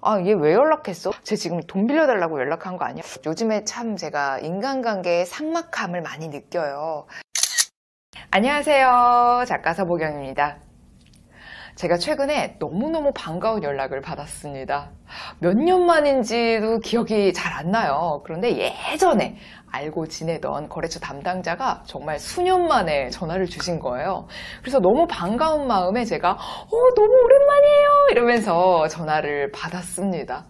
아, 얘 왜 연락했어? 쟤 지금 돈 빌려달라고 연락한 거 아니야? 요즘에 참 제가 인간관계의 삭막함을 많이 느껴요. 안녕하세요. 작가 서보경입니다. 제가 최근에 너무너무 반가운 연락을 받았습니다. 몇 년 만인지도 기억이 잘 안 나요. 그런데 예전에 알고 지내던 거래처 담당자가 정말 수년 만에 전화를 주신 거예요. 그래서 너무 반가운 마음에 제가 어, 너무 오랜만이에요 이러면서 전화를 받았습니다.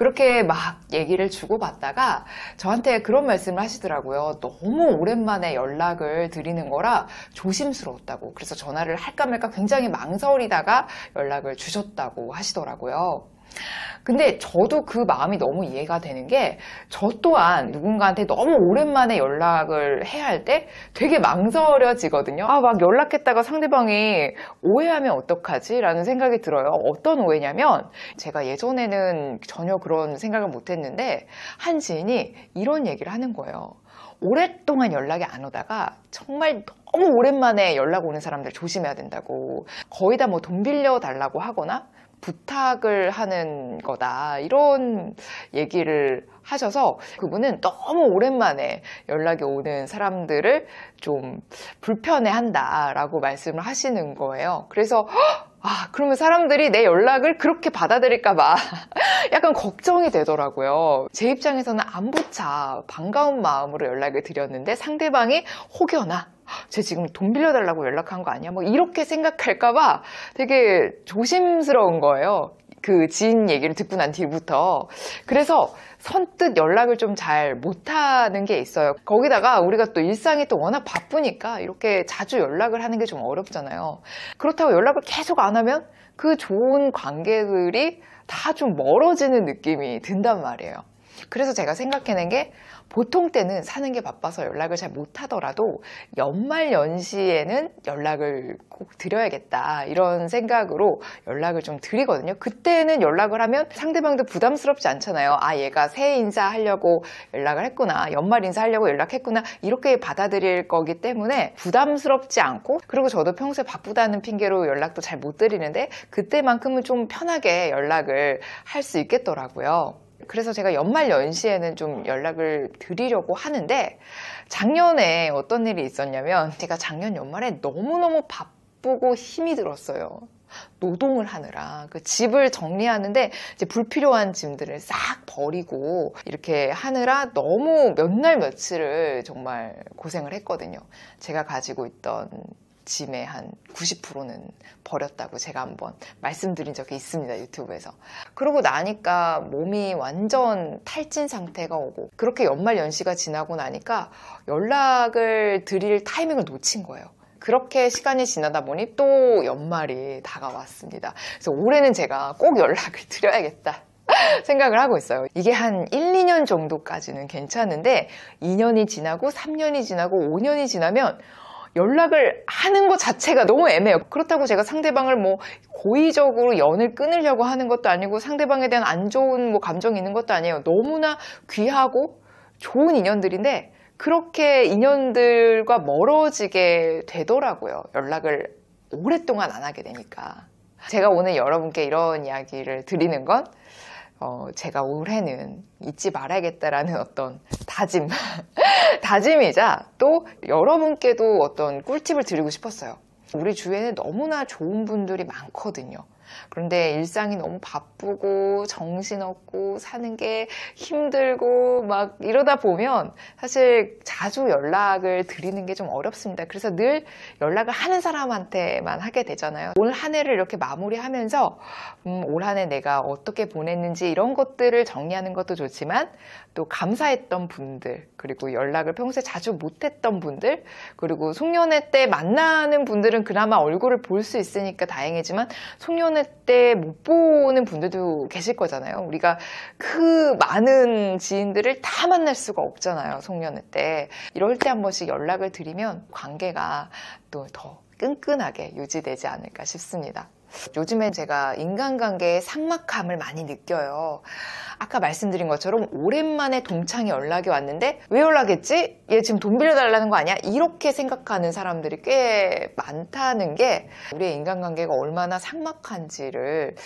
그렇게 막 얘기를 주고받다가 저한테 그런 말씀을 하시더라고요. 너무 오랜만에 연락을 드리는 거라 조심스러웠다고. 그래서 전화를 할까 말까 굉장히 망설이다가 연락을 주셨다고 하시더라고요. 근데 저도 그 마음이 너무 이해가 되는 게 저 또한 누군가한테 너무 오랜만에 연락을 해야 할 때 되게 망설여지거든요. 아, 막 연락했다가 상대방이 오해하면 어떡하지? 라는 생각이 들어요. 어떤 오해냐면 제가 예전에는 전혀 그런 생각을 못 했는데 한 지인이 이런 얘기를 하는 거예요. 오랫동안 연락이 안 오다가 정말 너무 오랜만에 연락 오는 사람들 조심해야 된다고 거의 다 뭐 돈 빌려 달라고 하거나 부탁을 하는 거다 이런 얘기를 하셔서 그분은 너무 오랜만에 연락이 오는 사람들을 좀 불편해한다라고 말씀을 하시는 거예요. 그래서 헉! 아, 그러면 사람들이 내 연락을 그렇게 받아들일까봐 약간 걱정이 되더라고요. 제 입장에서는 안보자 반가운 마음으로 연락을 드렸는데 상대방이 혹여나 쟤 지금 돈 빌려달라고 연락한 거 아니야? 뭐 이렇게 생각할까봐 되게 조심스러운 거예요. 그 지인 얘기를 듣고 난 뒤부터 그래서 선뜻 연락을 좀 잘 못하는 게 있어요 거기다가 우리가 또 일상이 또 워낙 바쁘니까 이렇게 자주 연락을 하는 게 좀 어렵잖아요 그렇다고 연락을 계속 안 하면 그 좋은 관계들이 다 좀 멀어지는 느낌이 든단 말이에요 그래서 제가 생각해낸 게 보통 때는 사는 게 바빠서 연락을 잘 못하더라도 연말 연시에는 연락을 꼭 드려야겠다 이런 생각으로 연락을 좀 드리거든요. 그때는 연락을 하면 상대방도 부담스럽지 않잖아요. 아 얘가 새해 인사하려고 연락을 했구나 연말 인사하려고 연락했구나 이렇게 받아들일 거기 때문에 부담스럽지 않고 그리고 저도 평소에 바쁘다는 핑계로 연락도 잘 못 드리는데 그때만큼은 좀 편하게 연락을 할 수 있겠더라고요. 그래서 제가 연말 연시에는 좀 연락을 드리려고 하는데 작년에 어떤 일이 있었냐면 제가 작년 연말에 너무너무 바쁘고 힘이 들었어요. 노동을 하느라 그 집을 정리하는데 이제 불필요한 짐들을 싹 버리고 이렇게 하느라 너무 몇 날 며칠을 정말 고생을 했거든요. 제가 가지고 있던 짐의 한 90%는 버렸다고 제가 한번 말씀드린 적이 있습니다. 유튜브에서. 그러고 나니까 몸이 완전 탈진 상태가 오고 그렇게 연말 연시가 지나고 나니까 연락을 드릴 타이밍을 놓친 거예요. 그렇게 시간이 지나다 보니 또 연말이 다가왔습니다. 그래서 올해는 제가 꼭 연락을 드려야겠다. 생각을 하고 있어요. 이게 한 1, 2년 정도까지는 괜찮은데 2년이 지나고 3년이 지나고 5년이 지나면 연락을 하는 것 자체가 너무 애매해요. 그렇다고 제가 상대방을 뭐 고의적으로 연을 끊으려고 하는 것도 아니고 상대방에 대한 안 좋은 뭐 감정이 있는 것도 아니에요. 너무나 귀하고 좋은 인연들인데 그렇게 인연들과 멀어지게 되더라고요. 연락을 오랫동안 안 하게 되니까. 제가 오늘 여러분께 이런 이야기를 드리는 건 어, 제가 올해는 잊지 말아야겠다라는 어떤 다짐 다짐이자 또 여러분께도 어떤 꿀팁을 드리고 싶었어요. 우리 주위에는 너무나 좋은 분들이 많거든요. 그런데 일상이 너무 바쁘고 정신없고 사는 게 힘들고 막 이러다 보면 사실 자주 연락을 드리는 게 좀 어렵습니다. 그래서 늘 연락을 하는 사람한테만 하게 되잖아요. 올 한 해를 이렇게 마무리하면서 음, 올한해 내가 어떻게 보냈는지 이런 것들을 정리하는 것도 좋지만 또 감사했던 분들 그리고 연락을 평소에 자주 못했던 분들 그리고 송년회 때 만나는 분들은 그나마 얼굴을 볼 수 있으니까 다행이지만 송년회 인터넷 때못 보는 분들도 계실 거잖아요. 우리가 그 많은 지인들을 다 만날 수가 없잖아요. 송년회 때. 이럴 때 한 번씩 연락을 드리면 관계가 또 더 끈끈하게 유지되지 않을까 싶습니다. 요즘엔 제가 인간관계의 삭막함을 많이 느껴요. 아까 말씀드린 것처럼 오랜만에 동창이 연락이 왔는데 왜 연락했지? 얘 지금 돈 빌려달라는 거 아니야? 이렇게 생각하는 사람들이 꽤 많다는 게 우리의 인간관계가 얼마나 삭막한지를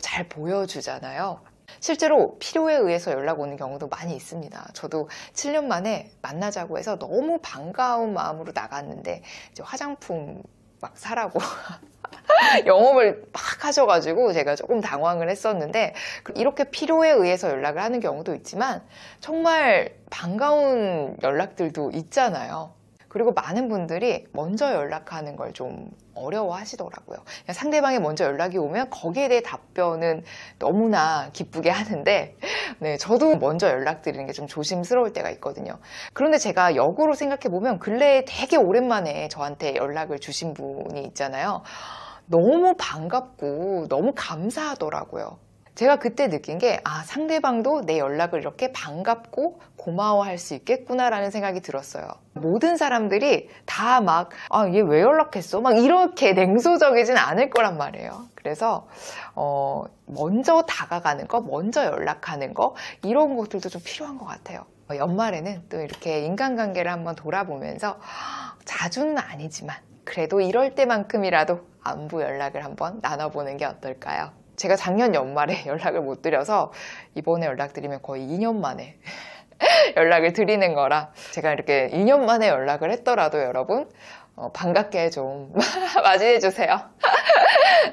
잘 보여주잖아요. 실제로 필요에 의해서 연락 오는 경우도 많이 있습니다. 저도 7년 만에 만나자고 해서 너무 반가운 마음으로 나갔는데 화장품 막 사라고 영업을 막 하셔가지고 제가 조금 당황을 했었는데 그 이렇게 필요에 의해서 연락을 하는 경우도 있지만 정말 반가운 연락들도 있잖아요. 그리고 많은 분들이 먼저 연락하는 걸 좀 어려워 하시더라고요. 상대방이 먼저 연락이 오면 거기에 대해 답변은 너무나 기쁘게 하는데, 네, 저도 먼저 연락드리는 게 좀 조심스러울 때가 있거든요. 그런데 제가 역으로 생각해보면 근래에 되게 오랜만에 저한테 연락을 주신 분이 있잖아요. 너무 반갑고 너무 감사하더라고요. 제가 그때 느낀 게 아, 상대방도 내 연락을 이렇게 반갑고 고마워할 수 있겠구나라는 생각이 들었어요. 모든 사람들이 다 막, 아, 얘 왜 연락했어? 막 이렇게 냉소적이진 않을 거란 말이에요. 그래서, 어, 먼저 다가가는 거, 먼저 연락하는 거, 이런 것들도 좀 필요한 것 같아요. 뭐 연말에는 또 이렇게 인간관계를 한번 돌아보면서 자주는 아니지만 그래도 이럴 때만큼이라도 안부 연락을 한번 나눠보는 게 어떨까요? 제가 작년 연말에 연락을 못 드려서 이번에 연락드리면 거의 2년 만에 연락을 드리는 거라 제가 이렇게 2년 만에 연락을 했더라도 여러분 어, 반갑게 좀 맞이해 주세요.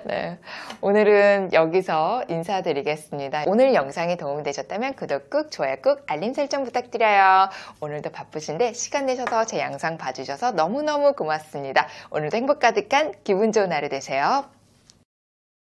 네, 오늘은 여기서 인사드리겠습니다. 오늘 영상이 도움되셨다면 구독 꾹, 좋아요 꾹, 알림 설정 부탁드려요. 오늘도 바쁘신데 시간 내셔서 제 영상 봐주셔서 너무너무 고맙습니다. 오늘도 행복 가득한 기분 좋은 하루 되세요.